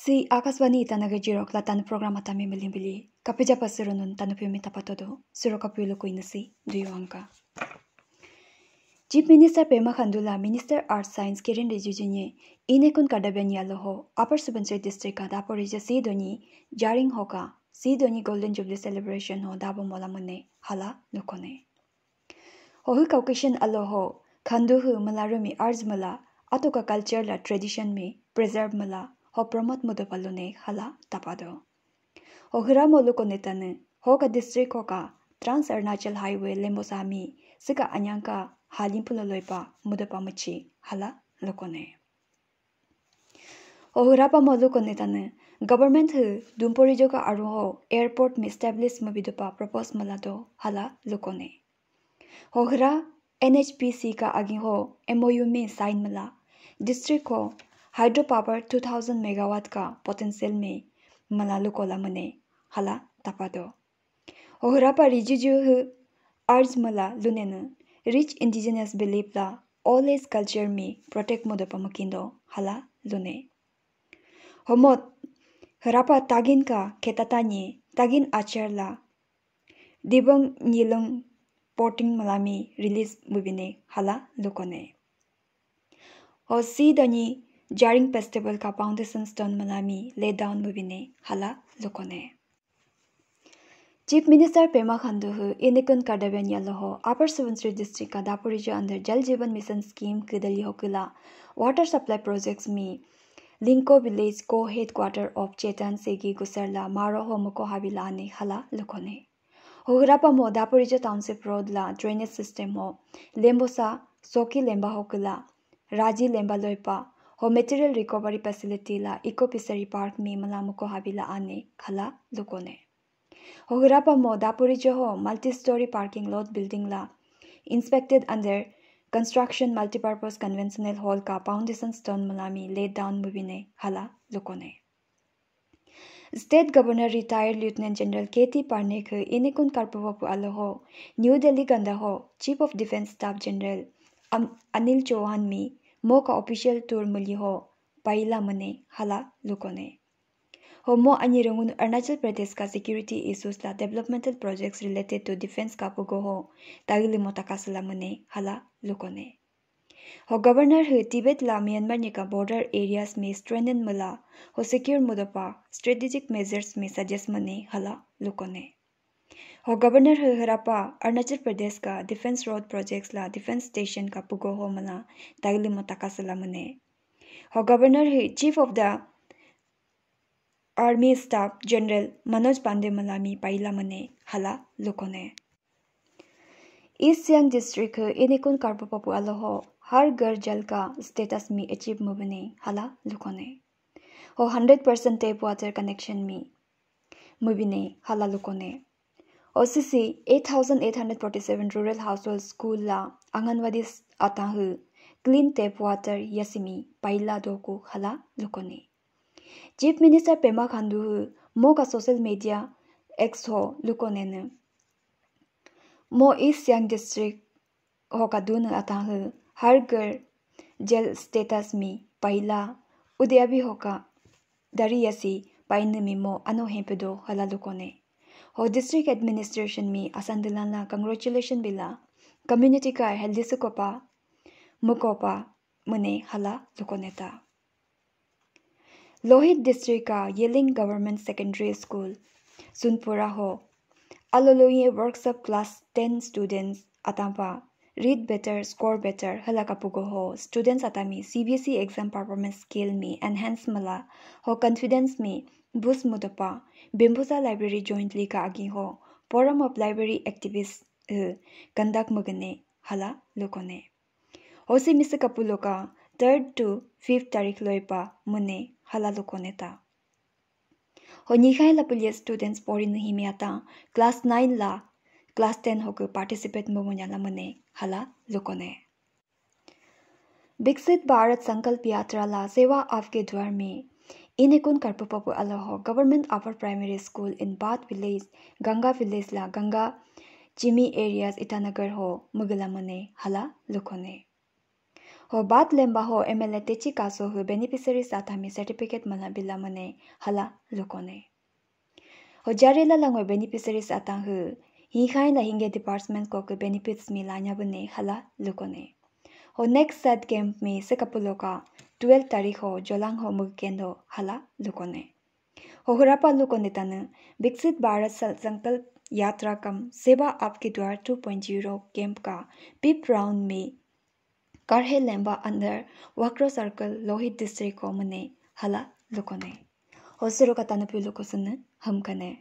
Si akaswani itanaga jirokla tanu programa tami milimbili. Kapija pasirunun tanu piumi tapatodo. Siro kapiulu kuinasi duyuanka. Chief Minister Pema Khandula, Minister Arts Science Kiren Rijiju ne inekun kadaben yalo ho Upper Subansuri District ka dapo rija si doni jaring hoka si doni Golden Jubilee Celebration ho dabo mola munne hala nukone. Hohu Caucasian alo ho Khanduhu malarumi arts mala atoka culture la tradition me preserve mala हो प्रमोद मुदपलु ने हला तपादो ओहरा मोलु को नेतन हो का district को trans Arunachal highway लेम्बोसामी सिका अन्यां का हालिम पुल लोयपा मुदपा मची हला लोकोने ओहरा पा मोलु को नेतन गवर्नमेंट हु दुमपोरी जो का अरुहो एयरपोर्ट में स्टेबलिस मबिदपा प्रपोज मलादो हला लोकोने ओहरा एनएचपीसी का अगिहो एमओयू में साइन मला डिस्ट्रिक्ट को hydro power 2000 megawatt ka potential me malalu kolamane hala tapato ohra pari ju ju arz mala lunene rich indigenous believe da all his culture me protect modapamakin do hala june homot kharapata gin ka keta tanye tagin acherla dibong nilong potting mala me release buvine hala lokone osi dani Jaring festival का Foundation stone मनामी ले डाउन mubine हला lokone. Chief minister Pema Khandu इनकुन इनिकन कार्डबेन upper Subansiri district का दापोरिजो अंदर जल जीवन मिशन स्कीम कदली हो वाटर सप्लाई प्रोजेक्ट्स मी लिंको विलेज को हेड क्वार्टर ऑफ चेतन सेगी गुसरला मारो हो हाबिला ने हला लुकोने होगरा पमो दापोरिजो टाउनशिप रोड ला ड्रेनेज सिस्टम हो लेम्बोसा सोकी लेम्बा हो राजी लेम्बा लोइपा हो मेटेरियल रिकवरी फैसिलिटी ला इको पिसरी पार्क में मलामु को हाबिला आने खला लोको ने हो हिरापा मो दापुरी जो हो multi storey parking lot building ला inspected under construction multipurpose conventional hall का फाउंडेशन स्टोन मलामी लेट डाउन मूवी ने हला लोको ने state governor retired lieutenant general K T के इनेकुन कार्पवपु आलो हो न्यू दिल्ली गंदा हो chief of defence staff general Anil Chauhan मी মোক অফিচিয়েল টুৰ মিলি হ পাৰিলা মানে হালা লুকনে হ ম আনি ৰঙুন অৰুণাচল প্ৰদেশ কা ছিকিউৰিটি ইছ্যুজ লা developmental projects related to defence কাপো গহ তাগিলি মতা কাছিলা মানে হালা লুকনে হ গভৰ্ণৰ হৈ টিবেট লা ম্যানমাৰ নিকা বৰ্ডাৰ এৰিয়াজ মে ষ্ট্ৰেণ্ডেণ্ড মলা হ ছিকিউৰ মুদপা ষ্ট্ৰেটেজিক মেজাৰ্ছ মে ছাজেষ্ট মানে হালা লুকনে हो गवर्नर हो हरापा अरुणाचल प्रदेश का डिफेंस रोड प्रोजेक्ट्स ला डिफेंस स्टेशन का पुगो हो मला तागली का सलाम मने हो गवर्नर ही chief of the army staff general Manoj Pande मलामी मी पाइला मने हला लोगों ने ईस्ट सियांग डिस्ट्रिक्ट इनेकुन कार्पपपु अलोहो हर घर जल का स्टेटस मी अचीव मुबने हला लुको ने हो hundred percent tap water connection मी मुबिने हला लुको ने OCC 8,847 rural household school la anganwadi atahu clean tap water yasimi paila doku khala lukone. Chief Minister Pema Khandu hu moka social media exho lukone ne. Mo East Yang District hoka dun atahu har girl jail status mi paila udiabi hoka dari yasi painu mi mo ano hempedo khala lukone. ho district administration mi asandilan la congratulation bila community ka healthy sukopa mukopa mune hala lokoneta lohit district ka yeling government secondary school sunpura ho aloloye workshop class 10 students atampa read better score better हला का पुगो हो students आता मी C B S E exam performance skill मी enhance मला हो confidence में बूस मुदपा बिम्बुजा लाइब्रेरी जॉइंटली का आगे हो forum of library activist conduct मगने हला लोकोने ने हो से मिस कपू लोका थर्ड टू फिफ्थ तारीख लोपा मुने हला लोको ने हो निखाई लपुलिया स्टूडेंट्स पोरी नहीं आता क्लास नाइन ला क्लास टेन होकर पार्टिसिपेट मोमो याला मने हला जुकोने विकसित भारत संकल्प यात्रा ला सेवा आपके द्वार में इन्हें कुन कर पपू अलह government upper primary school in Bath village Ganga village ला गंगा चिमी एरियाज इटानगर हो मुगला मने हला लुकोने हो बात लेम्बा हो M L A Techi Kaso हु बेनिफिशरी साथ हमें सर्टिफिकेट मना बिल्ला मने हला लुकोने हो जारी लंगो बेनिफिशरी साथ हु हिखाई खाई हिंगे डिपार्टमेंट को के बेनिफिट्स मिलाना बने हला लुको ने हो नेक्स्ट सेट कैंप में से कपुलो का ट्वेल्व तारीख हो जोलांग हो मुगेन हो हला लुको ने हरापा लुको ने तन विकसित भारत संकल्प यात्रा कम सेवा आपके द्वार 2.0 कैंप का पिप राउंड में करहे लेम्बा अंदर वक्रो सर्कल लोहित डिस्ट्रिक्ट को मने हला लुको ने हो सुरु का तन पिलुको हम कने